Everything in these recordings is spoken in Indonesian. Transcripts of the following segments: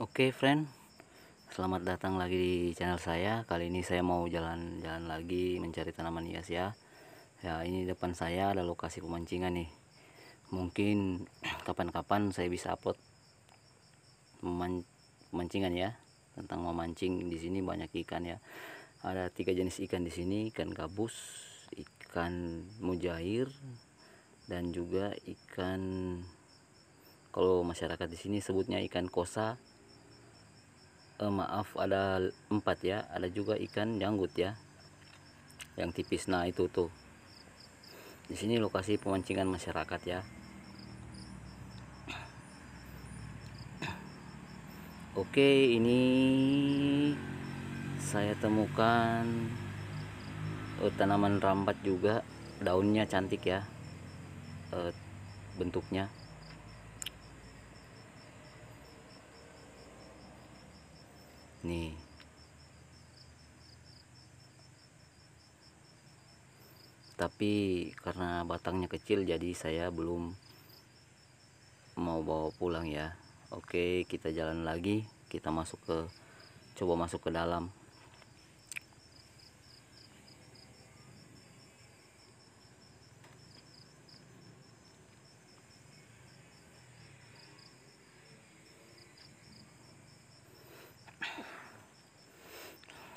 Oke okay, friend, selamat datang lagi di channel saya. Kali ini saya mau jalan-jalan lagi mencari tanaman hias ya. Ya ini depan saya ada lokasi pemancingan nih. Mungkin kapan-kapan saya bisa upload pemancingan ya tentang memancing di sini banyak ikan ya. Ada tiga jenis ikan di sini, ikan gabus, ikan mujair, dan juga ikan kalau masyarakat di sini sebutnya ikan kosa eh, maaf ada empat ya ada juga ikan janggut ya yang tipis nah itu tuh di sini lokasi pemancingan masyarakat ya oke ini saya temukan eh, tanaman rambat juga daunnya cantik ya eh, bentuknya nih tapi karena batangnya kecil jadi saya belum mau bawa pulang ya oke kita jalan lagi kita masuk ke coba masuk ke dalam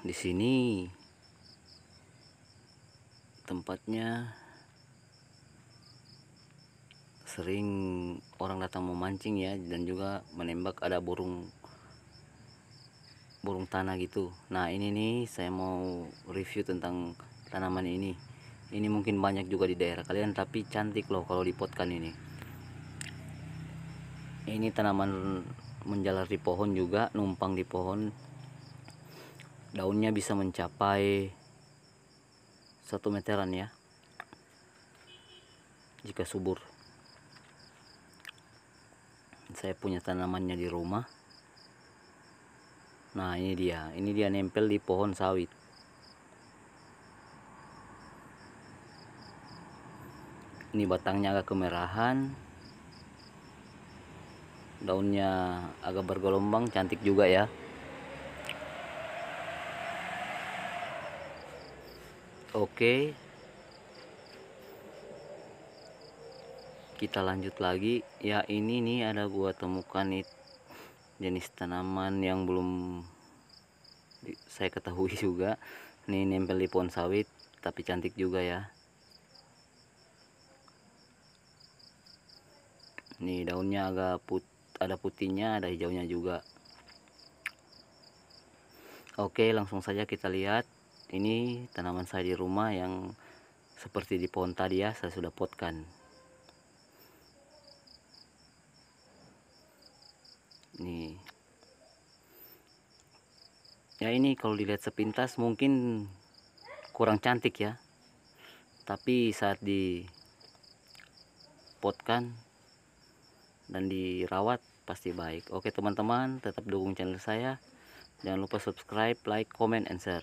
di sini tempatnya sering orang datang memancing ya dan juga menembak ada burung burung tanah gitu nah ini nih saya mau review tentang tanaman ini ini mungkin banyak juga di daerah kalian tapi cantik loh kalau dipotkan ini ini tanaman menjalar di pohon juga numpang di pohon daunnya bisa mencapai satu meteran ya jika subur saya punya tanamannya di rumah nah ini dia ini dia nempel di pohon sawit ini batangnya agak kemerahan daunnya agak bergelombang cantik juga ya oke kita lanjut lagi ya ini nih ada gua temukan nih jenis tanaman yang belum saya ketahui juga Ini nempel di pohon sawit tapi cantik juga ya Ini daunnya agak put ada putihnya ada hijaunya juga oke langsung saja kita lihat ini tanaman saya di rumah yang seperti di pohon tadi ya saya sudah potkan ini ya ini kalau dilihat sepintas mungkin kurang cantik ya tapi saat dipotkan dan dirawat pasti baik oke teman-teman tetap dukung channel saya jangan lupa subscribe like comment and share